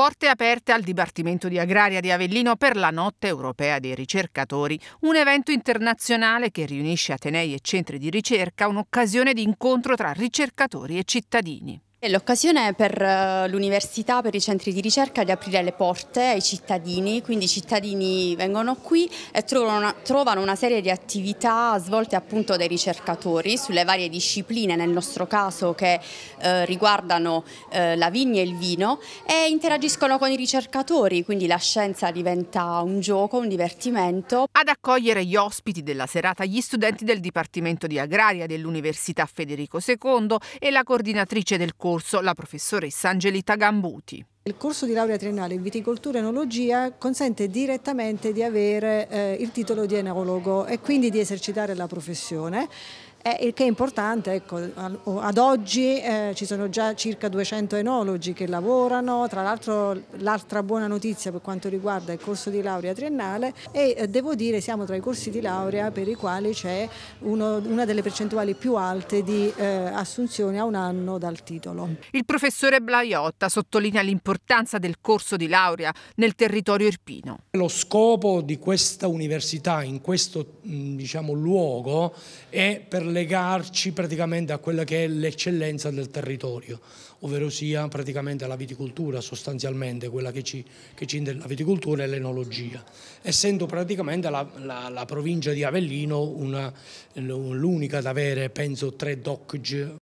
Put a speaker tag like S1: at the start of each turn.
S1: Porte aperte al Dipartimento di Agraria di Avellino per la Notte Europea dei Ricercatori, un evento internazionale che riunisce atenei e centri di ricerca, un'occasione di incontro tra ricercatori e cittadini.
S2: È l'occasione per eh, l'università, per i centri di ricerca di aprire le porte ai cittadini, quindi i cittadini vengono qui e trovano una, serie di attività svolte appunto dai ricercatori sulle varie discipline, nel nostro caso che eh, riguardano eh, la vigna e il vino e interagiscono con i ricercatori, quindi la scienza diventa un gioco, un divertimento.
S1: Ad accogliere gli ospiti della serata gli studenti del Dipartimento di Agraria dell'Università Federico II e la coordinatrice del corso corso la professoressa Angelita Gambuti. Il
S3: corso di laurea triennale in viticoltura e enologia consente direttamente di avere eh, il titolo di enologo e quindi di esercitare la professione. Eh, il che è importante, ecco, ad oggi eh, ci sono già circa 200 enologi che lavorano, tra l'altro l'altra buona notizia per quanto riguarda il corso di laurea triennale e eh, devo dire siamo tra i corsi di laurea per i quali c'è una delle percentuali più alte di eh, assunzioni a un anno dal titolo.
S1: Il professore Blaiotta sottolinea l'importanza del corso di laurea nel territorio irpino.
S4: Lo scopo di questa università in questo diciamo, luogo è per legarci praticamente a quella che è l'eccellenza del territorio, ovvero sia praticamente la viticoltura sostanzialmente, quella che ci, che ci la viticoltura e l'enologia, essendo praticamente la, la, la provincia di Avellino l'unica ad avere penso tre DOCG